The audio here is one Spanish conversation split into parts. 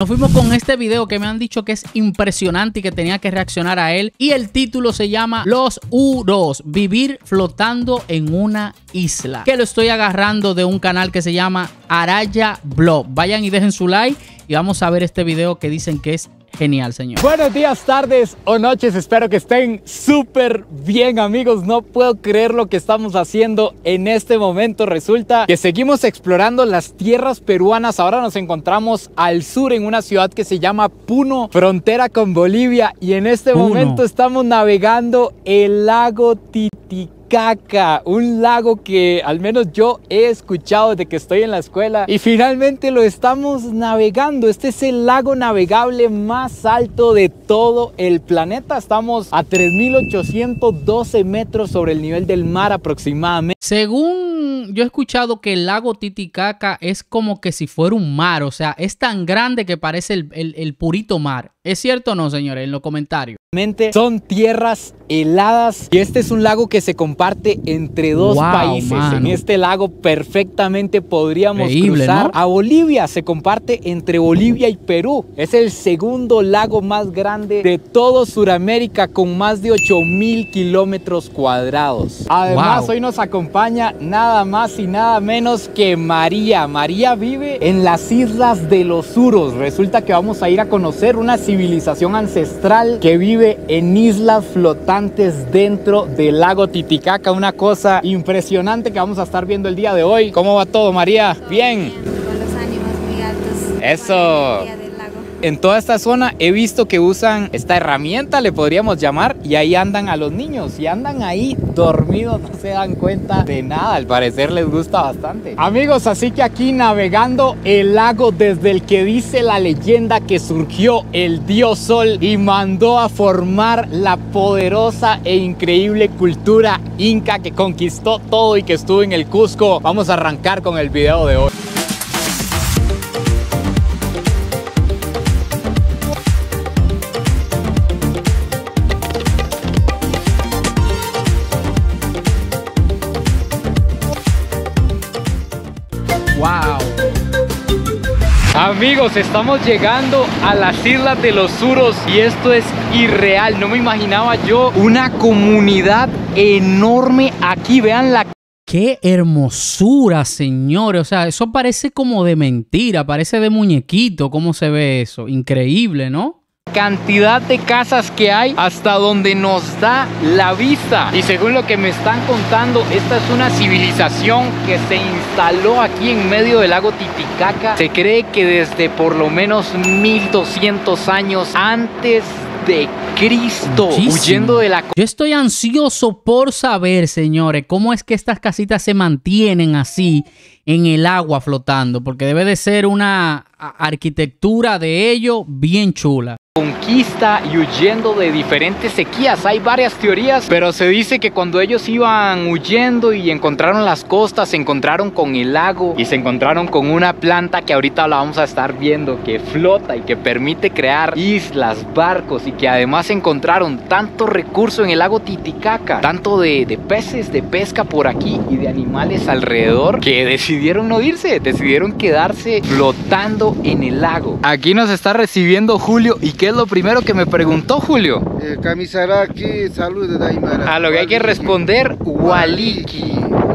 Nos fuimos con este video que me han dicho que es impresionante y que tenía que reaccionar a él. Y el título se llama Los Uros, vivir flotando en una isla. Que lo estoy agarrando de un canal que se llama Araya Blog. Vayan y dejen su like y vamos a ver este video que dicen que es genial, señor. Buenos días, tardes o noches. Espero que estén súper bien, amigos. No puedo creer lo que estamos haciendo en este momento. Resulta que seguimos explorando las tierras peruanas. Ahora nos encontramos al sur en una ciudad que se llama Puno, frontera con Bolivia. Y en este momento estamos navegando el lago Titicaca. Caca, un lago que al menos yo he escuchado desde que estoy en la escuela y finalmente lo estamos navegando. Este es el lago navegable más alto de todo el planeta. Estamos a 3.812 metros sobre el nivel del mar aproximadamente. Según yo he escuchado que el lago Titicaca es como que si fuera un mar, o sea, es tan grande que parece el, purito mar. ¿Es cierto o no, señores? En los comentarios. Son tierras heladas y este es un lago que se comparte entre dos países. En este lago perfectamente podríamos cruzar a Bolivia. Se comparte entre Bolivia y Perú. Es el segundo lago más grande de todo Sudamérica con más de 8 mil kilómetros cuadrados. Además, hoy nos acompaña nada más y nada menos que María. María vive en las islas de los Suros. Resulta que vamos a ir a conocer una civilización ancestral que vive en islas flotantes dentro del lago Titicaca. Una cosa impresionante que vamos a estar viendo el día de hoy. ¿Cómo va todo, María? bien. Con los ánimos muy altos. Eso en toda esta zona he visto que usan esta herramienta, le podríamos llamar, y ahí andan a los niños y andan ahí dormidos, no se dan cuenta de nada, al parecer les gusta bastante. Amigos, así que aquí navegando el lago desde el que dice la leyenda que surgió el dios sol y mandó a formar la poderosa e increíble cultura inca que conquistó todo y que estuvo en el Cusco. Vamos a arrancar con el video de hoy. estamos llegando a las Islas de los Suros y esto es irreal, no me imaginaba yo una comunidad enorme aquí, vean la... ¡Qué hermosura, señores! O sea, eso parece como de mentira, parece de muñequito, cómo se ve eso, increíble, ¿no? cantidad de casas que hay hasta donde nos da la vista. Y según lo que me están contando, esta es una civilización que se instaló aquí en medio del lago Titicaca. Se cree que desde por lo menos 1200 años antes de Cristo, huyendo de la... Yo estoy ansioso por saber, señores, cómo es que estas casitas se mantienen así en el agua flotando, porque debe de ser una arquitectura de ello bien chula conquista y huyendo de diferentes sequías. Hay varias teorías, pero se dice que cuando ellos iban huyendo y encontraron las costas, se encontraron con el lago y se encontraron con una planta que ahorita la vamos a estar viendo, que flota y que permite crear islas, barcos y que además encontraron tanto recurso en el lago Titicaca, tanto de, de peces, de pesca por aquí y de animales alrededor, que decidieron no irse, decidieron quedarse flotando en el lago. Aquí nos está recibiendo Julio y qué es lo primero que me preguntó Julio? Eh, salud de A lo que hay que responder, Waliki.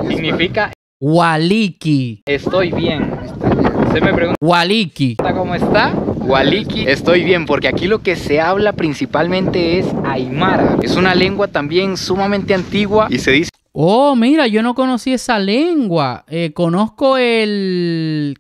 Significa Waliki. Estoy bien. Se me pregunta Waliki. ¿Cómo está? Waliki, estoy bien porque aquí lo que se habla principalmente es Aymara. Es una lengua también sumamente antigua y se dice... Oh, mira, yo no conocí esa lengua. Eh, conozco el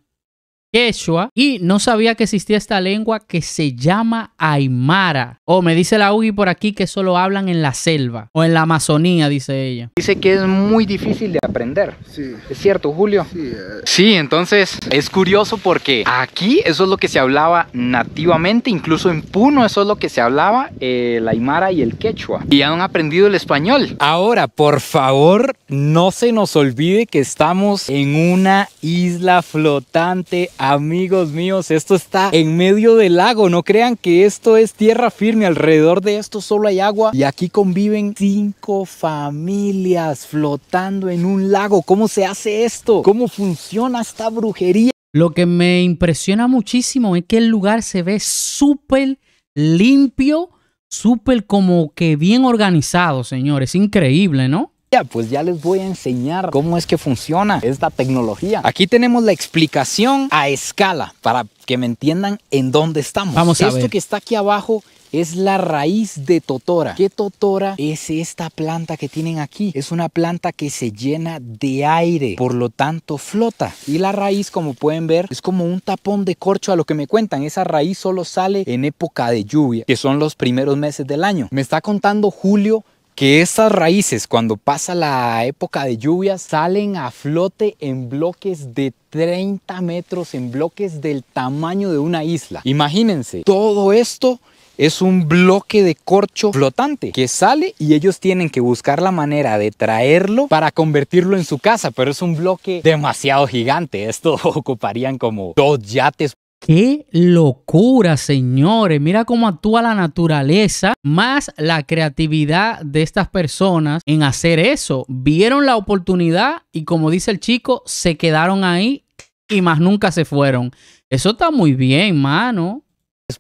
quechua y no sabía que existía esta lengua que se llama aymara. O me dice la UGI por aquí que solo hablan en la selva o en la Amazonía, dice ella. Dice que es muy difícil de aprender. Sí. ¿Es cierto, Julio? Sí. Eh. Sí, entonces es curioso porque aquí eso es lo que se hablaba nativamente, incluso en Puno eso es lo que se hablaba eh, la el aymara y el quechua. Y han aprendido el español. Ahora, por favor, no se nos olvide que estamos en una isla flotante Amigos míos, esto está en medio del lago. No crean que esto es tierra firme. Alrededor de esto solo hay agua. Y aquí conviven cinco familias flotando en un lago. ¿Cómo se hace esto? ¿Cómo funciona esta brujería? Lo que me impresiona muchísimo es que el lugar se ve súper limpio, súper como que bien organizado, señores. Increíble, ¿no? pues ya les voy a enseñar cómo es que funciona esta tecnología. Aquí tenemos la explicación a escala para que me entiendan en dónde estamos. Vamos a Esto que está aquí abajo es la raíz de totora. ¿Qué totora es esta planta que tienen aquí? Es una planta que se llena de aire, por lo tanto flota. Y la raíz, como pueden ver, es como un tapón de corcho a lo que me cuentan. Esa raíz solo sale en época de lluvia, que son los primeros meses del año. Me está contando Julio que estas raíces cuando pasa la época de lluvias salen a flote en bloques de 30 metros, en bloques del tamaño de una isla. Imagínense, todo esto es un bloque de corcho flotante que sale y ellos tienen que buscar la manera de traerlo para convertirlo en su casa, pero es un bloque demasiado gigante. Esto ocuparían como dos yates. Qué locura, señores. Mira cómo actúa la naturaleza, más la creatividad de estas personas en hacer eso. Vieron la oportunidad y como dice el chico, se quedaron ahí y más nunca se fueron. Eso está muy bien, mano.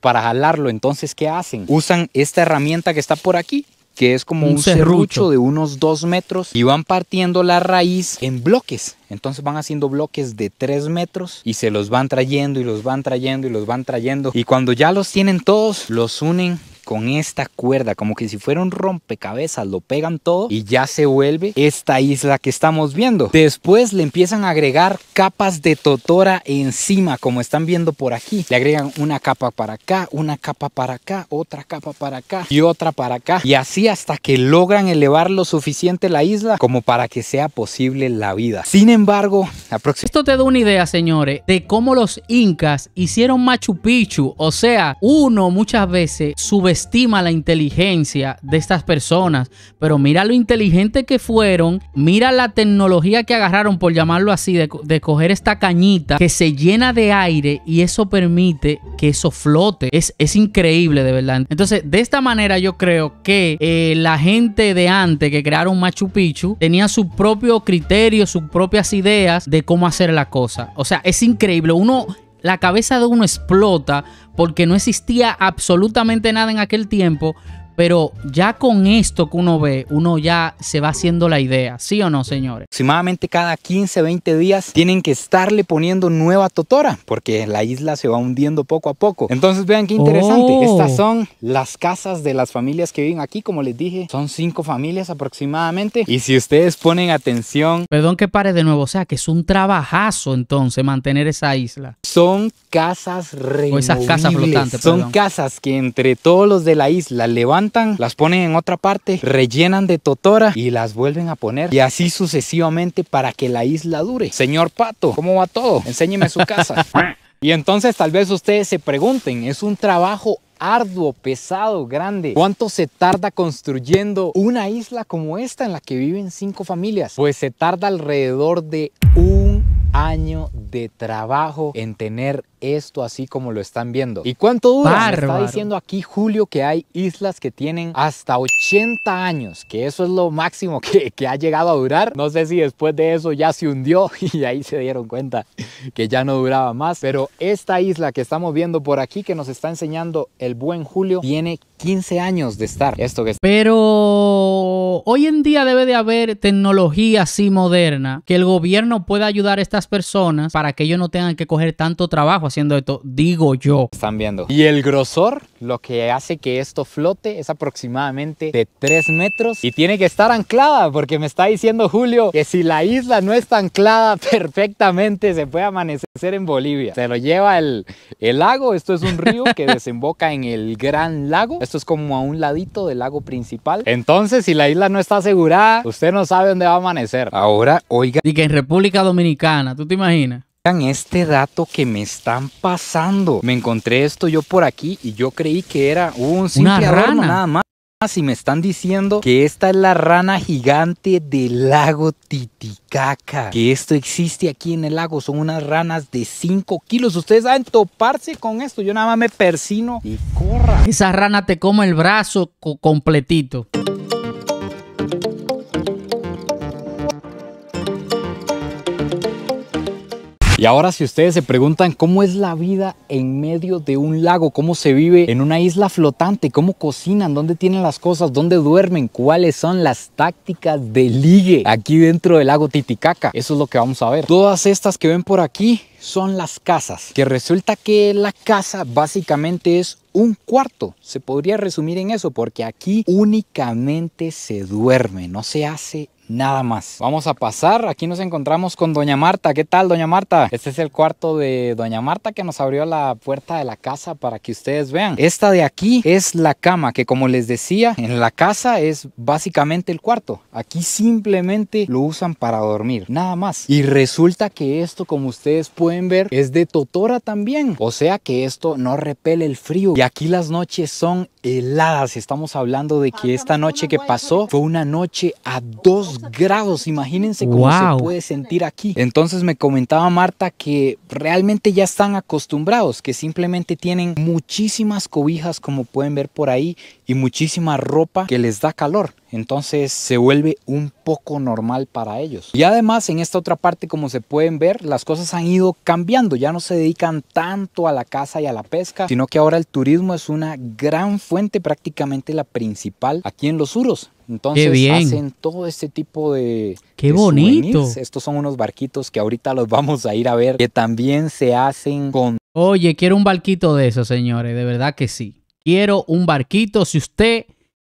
Para jalarlo, entonces, ¿qué hacen? Usan esta herramienta que está por aquí, que es como un, cerrucho serrucho. de unos dos metros y van partiendo la raíz en bloques. Entonces van haciendo bloques de tres metros y se los van trayendo y los van trayendo y los van trayendo. Y cuando ya los tienen todos, los unen con esta cuerda, como que si fuera un rompecabezas, lo pegan todo y ya se vuelve esta isla que estamos viendo. Después le empiezan a agregar capas de totora encima, como están viendo por aquí. Le agregan una capa para acá, una capa para acá, otra capa para acá y otra para acá. Y así hasta que logran elevar lo suficiente la isla como para que sea posible la vida. Sin embargo, Esto te da una idea, señores, de cómo los incas hicieron Machu Picchu. O sea, uno muchas veces Sube estima la inteligencia de estas personas, pero mira lo inteligente que fueron, mira la tecnología que agarraron, por llamarlo así, de, coger esta cañita que se llena de aire y eso permite que eso flote. Es, es increíble, de verdad. Entonces, de esta manera yo creo que eh, la gente de antes que crearon Machu Picchu tenía su propio criterio, sus propias ideas de cómo hacer la cosa. O sea, es increíble. Uno la cabeza de uno explota porque no existía absolutamente nada en aquel tiempo, pero ya con esto que uno ve, uno ya se va haciendo la idea, ¿sí o no, señores? Aproximadamente cada 15, 20 días tienen que estarle poniendo nueva totora, porque la isla se va hundiendo poco a poco. Entonces vean qué interesante. Oh. Estas son las casas de las familias que viven aquí, como les dije, son cinco familias aproximadamente. Y si ustedes ponen atención... Perdón que pare de nuevo, o sea que es un trabajazo entonces mantener esa isla. Son casas removibles. O esas casas flotantes, Son casas que entre todos los de la isla Le van las ponen en otra parte, rellenan de totora y las vuelven a poner. Y así sucesivamente para que la isla dure. Señor Pato, ¿cómo va todo? Enséñeme su casa. y entonces tal vez ustedes se pregunten, es un trabajo arduo, pesado, grande. ¿Cuánto se tarda construyendo una isla como esta en la que viven cinco familias? Pues se tarda alrededor de un año de trabajo en tener esto así como lo están viendo. ¿Y cuánto dura? está diciendo aquí Julio que hay islas que tienen hasta 80 años, que eso es lo máximo que, ha llegado a durar. No sé si después de eso ya se hundió y ahí se dieron cuenta que ya no duraba más. Pero esta isla que estamos viendo por aquí, que nos está enseñando el buen Julio, tiene 15 años de estar. Esto que Pero hoy en día debe de haber tecnología así moderna que el gobierno pueda ayudar a estas personas para que ellos no tengan que coger tanto trabajo haciendo esto, digo yo. Están viendo. Y el grosor, lo que hace que esto flote es aproximadamente de 3 metros y tiene que estar anclada porque me está diciendo Julio que si la isla no está anclada perfectamente se puede amanecer en Bolivia. Se lo lleva el, el lago, esto es un río que desemboca en el gran lago, esto es como a un ladito del lago principal. Entonces si la isla no está asegurada, usted no sabe dónde va a amanecer. Ahora, oiga. Y que en República Dominicana ¿tú te imaginas? este dato que me están pasando. Me encontré esto yo por aquí y yo creí que era un simple rana. nada más. Y me están diciendo que esta es la rana gigante del lago Titicaca. Que esto existe aquí en el lago. Son unas ranas de 5 kilos. Ustedes saben toparse con esto. Yo nada más me persino y corra. Esa rana te come el brazo completito. Y ahora si ustedes se preguntan cómo es la vida en medio de un lago, cómo se vive en una isla flotante, cómo cocinan, dónde tienen las cosas, dónde duermen, cuáles son las tácticas de ligue aquí dentro del lago Titicaca. Eso es lo que vamos a ver. Todas estas que ven por aquí son las casas, que resulta que la casa básicamente es un cuarto. Se podría resumir en eso, porque aquí únicamente se duerme, no se hace nada más. Vamos a pasar, aquí nos encontramos con Doña Marta. ¿Qué tal, Doña Marta? Este es el cuarto de Doña Marta que nos abrió la puerta de la casa para que ustedes vean. Esta de aquí es la cama, que como les decía, en la casa es básicamente el cuarto. Aquí simplemente lo usan para dormir, nada más. Y resulta que esto, como ustedes pueden ver, es de Totora también. O sea que esto no repele el frío. Y aquí las noches son heladas. Estamos hablando de que ah, esta noche que pasó fue una noche a dos grados. Imagínense cómo se puede sentir aquí. Entonces me comentaba Marta que realmente ya están acostumbrados, que simplemente tienen muchísimas cobijas como pueden ver por ahí y muchísima ropa que les da calor. Entonces se vuelve un poco normal para ellos. Y además en esta otra parte como se pueden ver las cosas han ido cambiando. Ya no se dedican tanto a la caza y a la pesca, sino que ahora el turismo es una gran fuente prácticamente la principal aquí en los suros entonces hacen todo este tipo de. ¡Qué bonito! Estos son unos barquitos que ahorita los vamos a ir a ver, que también se hacen con. Oye, quiero un barquito de esos, señores, de verdad que sí. Quiero un barquito. Si usted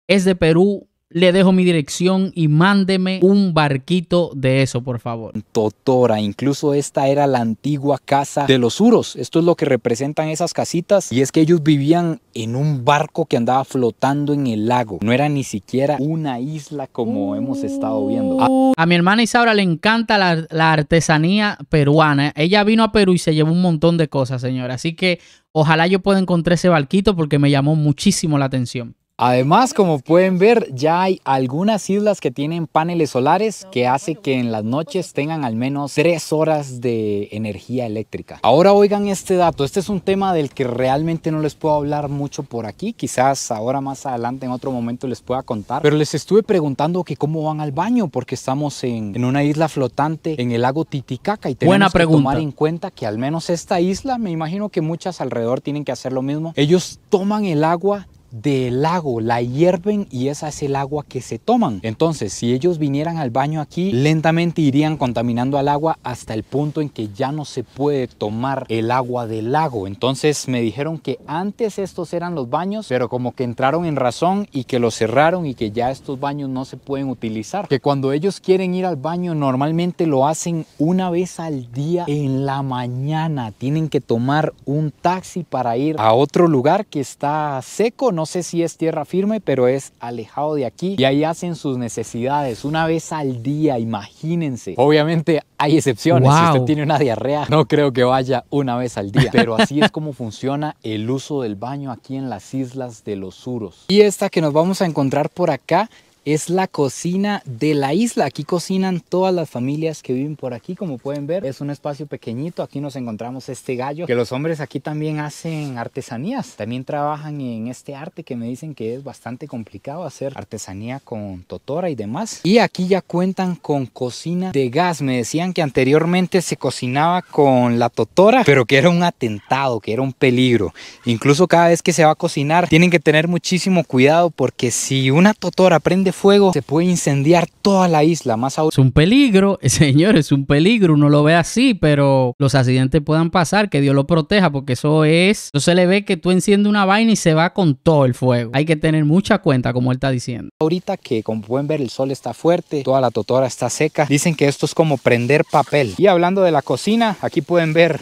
es de Perú, le dejo mi dirección y mándeme un barquito de eso, por favor. Totora, incluso esta era la antigua casa de los Uros. Esto es lo que representan esas casitas. Y es que ellos vivían en un barco que andaba flotando en el lago. No era ni siquiera una isla como hemos estado viendo. A, mi hermana Isaura le encanta la, la artesanía peruana. Ella vino a Perú y se llevó un montón de cosas, señora. Así que ojalá yo pueda encontrar ese barquito porque me llamó muchísimo la atención. Además, como pueden ver, ya hay algunas islas que tienen paneles solares que hace que en las noches tengan al menos 3 horas de energía eléctrica. Ahora oigan este dato, este es un tema del que realmente no les puedo hablar mucho por aquí, quizás ahora más adelante en otro momento les pueda contar, pero les estuve preguntando que cómo van al baño porque estamos en, una isla flotante en el lago Titicaca y tenemos que tomar en cuenta que al menos esta isla, me imagino que muchas alrededor tienen que hacer lo mismo, ellos toman el agua del lago, la hierven y esa es el agua que se toman. Entonces, si ellos vinieran al baño aquí, lentamente irían contaminando al agua hasta el punto en que ya no se puede tomar el agua del lago. Entonces me dijeron que antes estos eran los baños, pero como que entraron en razón y que los cerraron y que ya estos baños no se pueden utilizar. Que cuando ellos quieren ir al baño normalmente lo hacen una vez al día en la mañana. Tienen que tomar un taxi para ir a otro lugar que está seco, no no sé si es tierra firme, pero es alejado de aquí y ahí hacen sus necesidades una vez al día, imagínense. Obviamente hay excepciones, si usted tiene una diarrea, no creo que vaya una vez al día, pero así es como funciona el uso del baño aquí en las islas de los Suros. Y esta que nos vamos a encontrar por acá es la cocina de la isla. Aquí cocinan todas las familias que viven por aquí, como pueden ver. Es un espacio pequeñito. Aquí nos encontramos este gallo, que los hombres aquí también hacen artesanías. También trabajan en este arte que me dicen que es bastante complicado hacer artesanía con totora y demás. Y aquí ya cuentan con cocina de gas. Me decían que anteriormente se cocinaba con la totora, pero que era un atentado, que era un peligro. Incluso cada vez que se va a cocinar, tienen que tener muchísimo cuidado porque si una totora prende fuego se puede incendiar toda la isla, más aún. Es un peligro, señor, es un peligro, uno lo ve así, pero los accidentes puedan pasar, que Dios lo proteja, porque eso es, no se le ve que tú enciendes una vaina y se va con todo el fuego. Hay que tener mucha cuenta, como él está diciendo. Ahorita que como pueden ver el sol está fuerte, toda la totora está seca, dicen que esto es como prender papel. Y hablando de la cocina, aquí pueden ver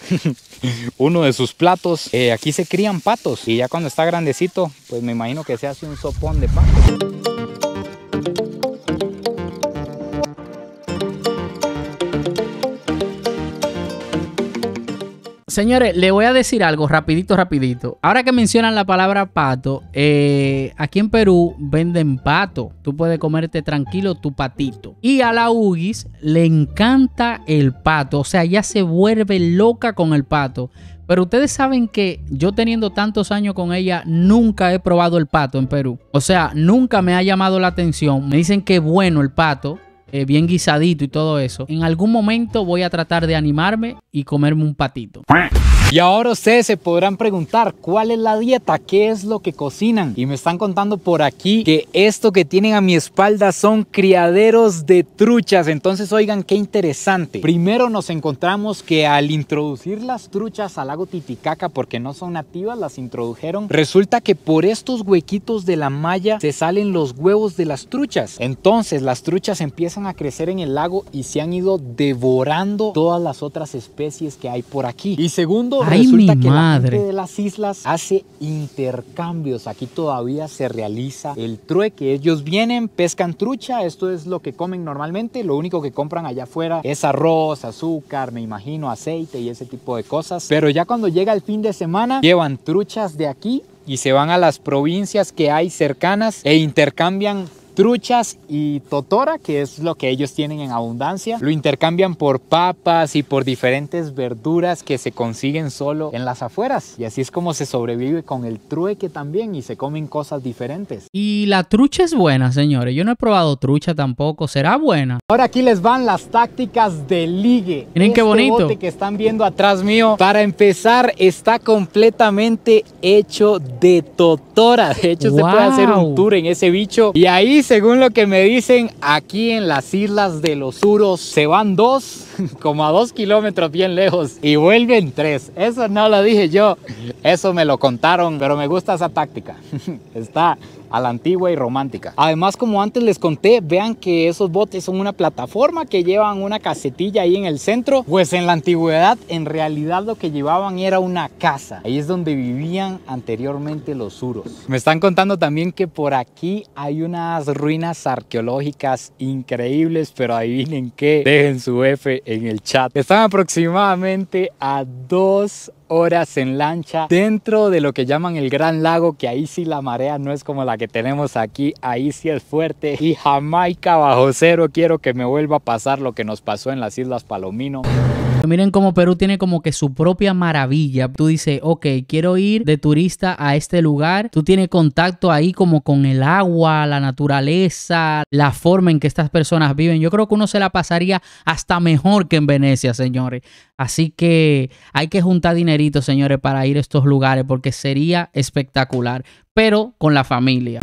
uno de sus platos. Eh, aquí se crían patos y ya cuando está grandecito, pues me imagino que se hace un sopón de patos. señores, le voy a decir algo rapidito, rapidito. Ahora que mencionan la palabra pato, eh, aquí en Perú venden pato. Tú puedes comerte tranquilo tu patito. Y a la UGIS le encanta el pato. O sea, ya se vuelve loca con el pato. Pero ustedes saben que yo teniendo tantos años con ella, nunca he probado el pato en Perú. O sea, nunca me ha llamado la atención. Me dicen que bueno el pato eh, bien guisadito y todo eso, en algún momento voy a tratar de animarme y comerme un patito. Y ahora ustedes se podrán preguntar cuál es la dieta, qué es lo que cocinan. Y me están contando por aquí que esto que tienen a mi espalda son criaderos de truchas. Entonces oigan qué interesante. Primero nos encontramos que al introducir las truchas al lago Titicaca, porque no son nativas, las introdujeron, resulta que por estos huequitos de la malla se salen los huevos de las truchas. Entonces las truchas empiezan a crecer en el lago y se han ido devorando todas las otras especies que hay por aquí. Y segundo, resulta que la gente de las islas hace intercambios. Aquí todavía se realiza el trueque. Ellos vienen, pescan trucha, esto es lo que comen normalmente. Lo único que compran allá afuera es arroz, azúcar, me imagino, aceite y ese tipo de cosas. Pero ya cuando llega el fin de semana, llevan truchas de aquí y se van a las provincias que hay cercanas e intercambian truchas y totora, que es lo que ellos tienen en abundancia. Lo intercambian por papas y por diferentes verduras que se consiguen solo en las afueras. Y así es como se sobrevive con el trueque también y se comen cosas diferentes. Y la trucha es buena, señores. Yo no he probado trucha tampoco. ¿Será buena? Ahora aquí les van las tácticas de ligue. Miren qué este bonito. que están viendo atrás mío. Para empezar, está completamente hecho de totora. De hecho, se puede hacer un tour en ese bicho. Y ahí según lo que me dicen, aquí en las Islas de los Suros se van dos, como a dos kilómetros bien lejos, y vuelven tres. Eso no lo dije yo, eso me lo contaron, pero me gusta esa táctica. Está a la antigua y romántica. Además, como antes les conté, vean que esos botes son una plataforma que llevan una casetilla ahí en el centro. Pues en la antigüedad, en realidad lo que llevaban era una casa. Ahí es donde vivían anteriormente los suros. Me están contando también que por aquí hay unas ruinas arqueológicas increíbles, pero adivinen qué, dejen su F en el chat. Están aproximadamente a dos horas en lancha dentro de lo que llaman el Gran Lago, que ahí sí la marea no es como la que tenemos aquí, ahí sí es fuerte. Y Jamaica bajo cero, quiero que me vuelva a pasar lo que nos pasó en las Islas Palomino. Miren cómo Perú tiene como que su propia maravilla. Tú dices, ok, quiero ir de turista a este lugar. Tú tienes contacto ahí como con el agua, la naturaleza, la forma en que estas personas viven. Yo creo que uno se la pasaría hasta mejor que en Venecia, señores. Así que hay que juntar dinerito, señores, para ir a estos lugares porque sería espectacular, pero con la familia.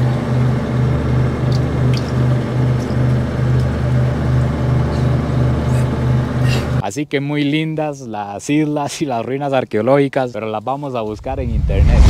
Así que muy lindas las islas y las ruinas arqueológicas, pero las vamos a buscar en internet.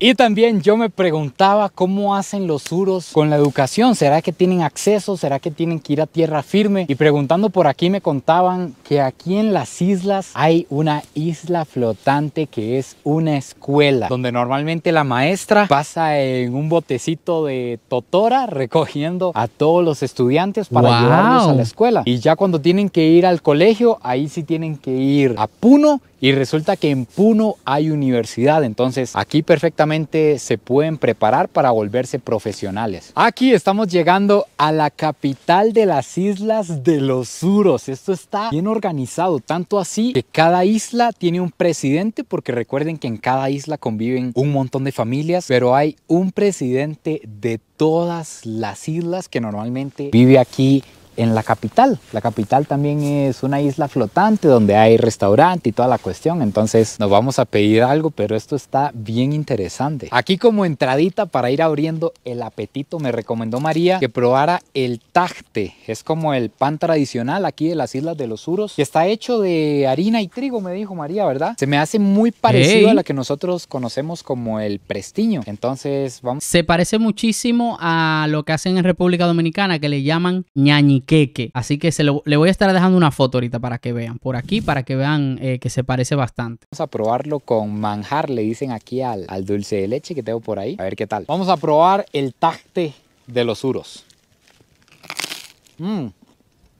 Y también yo me preguntaba cómo hacen los suros con la educación. ¿Será que tienen acceso? ¿Será que tienen que ir a tierra firme? Y preguntando por aquí me contaban que aquí en las islas hay una isla flotante que es una escuela donde normalmente la maestra pasa en un botecito de totora recogiendo a todos los estudiantes para llevarlos a la escuela. Y ya cuando tienen que ir al colegio, ahí sí tienen que ir a Puno y resulta que en Puno hay universidad, entonces aquí perfectamente se pueden preparar para volverse profesionales. Aquí estamos llegando a la capital de las Islas de los Suros. Esto está bien organizado, tanto así que cada isla tiene un presidente, porque recuerden que en cada isla conviven un montón de familias, pero hay un presidente de todas las islas que normalmente vive aquí en la capital. La capital también es una isla flotante donde hay restaurante y toda la cuestión. Entonces nos vamos a pedir algo, pero esto está bien interesante. Aquí como entradita para ir abriendo el apetito, me recomendó María que probara el tajte. Es como el pan tradicional aquí de las Islas de los Suros, que está hecho de harina y trigo, me dijo María, ¿verdad? Se me hace muy parecido a la que nosotros conocemos como el prestiño. Entonces vamos. Se parece muchísimo a lo que hacen en República Dominicana, que le llaman ñañi Así que le voy a estar dejando una foto ahorita para que vean. Por aquí, para que vean eh, que se parece bastante. Vamos a probarlo con manjar, le dicen aquí al, dulce de leche que tengo por ahí. A ver qué tal. Vamos a probar el tacte de los uros. Mmm.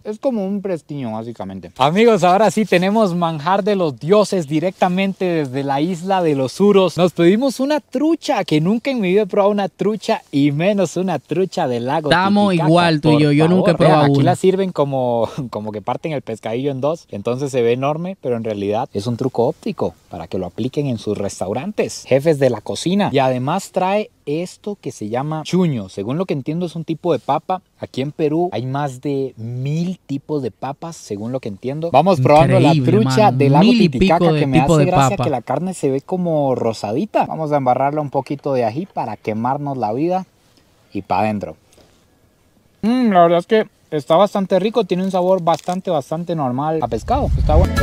Es como un prestiño, básicamente. Amigos, ahora sí tenemos manjar de los dioses directamente desde la isla de los Uros. Nos pedimos una trucha, que nunca en mi vida he probado una trucha y menos una trucha del lago. Estamos igual tú y yo, yo nunca he probado Aquí la sirven como, como que parten el pescadillo en dos, entonces se ve enorme, pero en realidad es un truco óptico para que lo apliquen en sus restaurantes, jefes de la cocina. Y además trae esto que se llama chuño. Según lo que entiendo es un tipo de papa. Aquí en Perú hay más de mil tipos de papas, según lo que entiendo. Vamos probando la trucha del lago Titicaca que me hace gracia que la carne se ve como rosadita. Vamos a embarrarla un poquito de ají para quemarnos la vida y para adentro. Mm, la verdad es que está bastante rico, tiene un sabor bastante, bastante normal a pescado. Está bueno.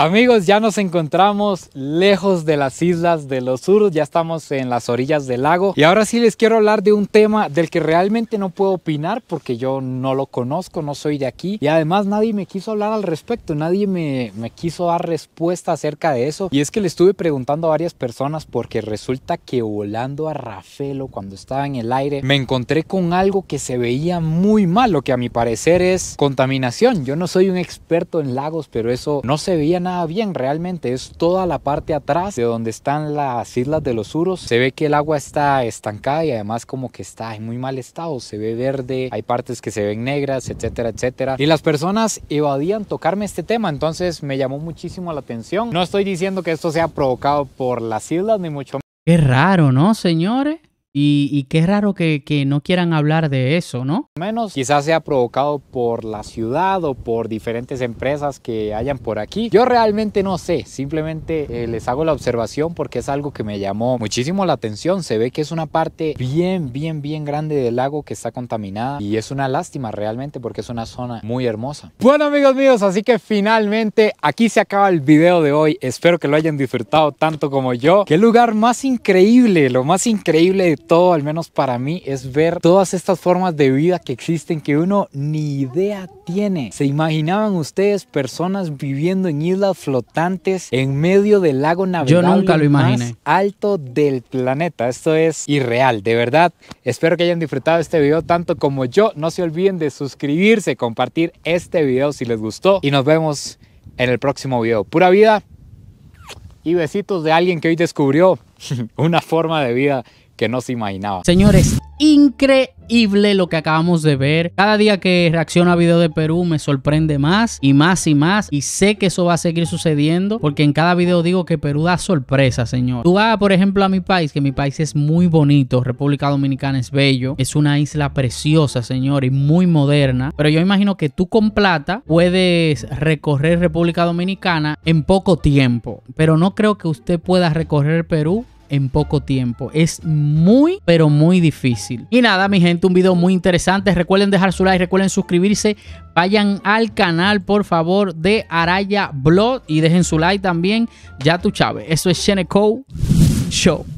Amigos, ya nos encontramos lejos de las islas de los sur, ya estamos en las orillas del lago y ahora sí les quiero hablar de un tema del que realmente no puedo opinar porque yo no lo conozco, no soy de aquí y además nadie me quiso hablar al respecto, nadie me, me quiso dar respuesta acerca de eso y es que le estuve preguntando a varias personas porque resulta que volando a Rafelo cuando estaba en el aire me encontré con algo que se veía muy mal, lo que a mi parecer es contaminación, yo no soy un experto en lagos pero eso no se veía nada bien realmente, es toda la parte atrás de donde están las islas de los suros. Se ve que el agua está estancada y además como que está en muy mal estado, se ve verde, hay partes que se ven negras, etcétera, etcétera. Y las personas evadían tocarme este tema, entonces me llamó muchísimo la atención. No estoy diciendo que esto sea provocado por las islas, ni mucho más. Qué raro, ¿no, señores? Y, qué raro que, no quieran hablar de eso, ¿no? Menos quizás sea provocado por la ciudad o por diferentes empresas que hayan por aquí. Yo realmente no sé, simplemente eh, les hago la observación porque es algo que me llamó muchísimo la atención. Se ve que es una parte bien, bien, bien grande del lago que está contaminada y es una lástima realmente porque es una zona muy hermosa. Bueno amigos míos, así que finalmente aquí se acaba el video de hoy. Espero que lo hayan disfrutado tanto como yo. Qué lugar más increíble, lo más increíble de todo todo, al menos para mí, es ver todas estas formas de vida que existen que uno ni idea tiene. ¿Se imaginaban ustedes personas viviendo en islas flotantes en medio del lago navegable Yo nunca lo imaginé. Más alto del planeta? Esto es irreal, de verdad. Espero que hayan disfrutado este video tanto como yo. No se olviden de suscribirse, compartir este video si les gustó y nos vemos en el próximo video. Pura vida y besitos de alguien que hoy descubrió una forma de vida que no se imaginaba. Señores, increíble lo que acabamos de ver. Cada día que reacciono a video de Perú me sorprende más y más y más. Y sé que eso va a seguir sucediendo porque en cada video digo que Perú da sorpresa, señor. Tú vas, por ejemplo, a mi país, que mi país es muy bonito. República Dominicana es bello. Es una isla preciosa, señor, y muy moderna. Pero yo imagino que tú con plata puedes recorrer República Dominicana en poco tiempo. Pero no creo que usted pueda recorrer Perú en poco tiempo. Es muy, pero muy difícil. Y nada, mi gente, un video muy interesante. Recuerden dejar su like, recuerden suscribirse. Vayan al canal, por favor, de Araya Blog y dejen su like también. Ya tu Chávez. Eso es Sheneco Show.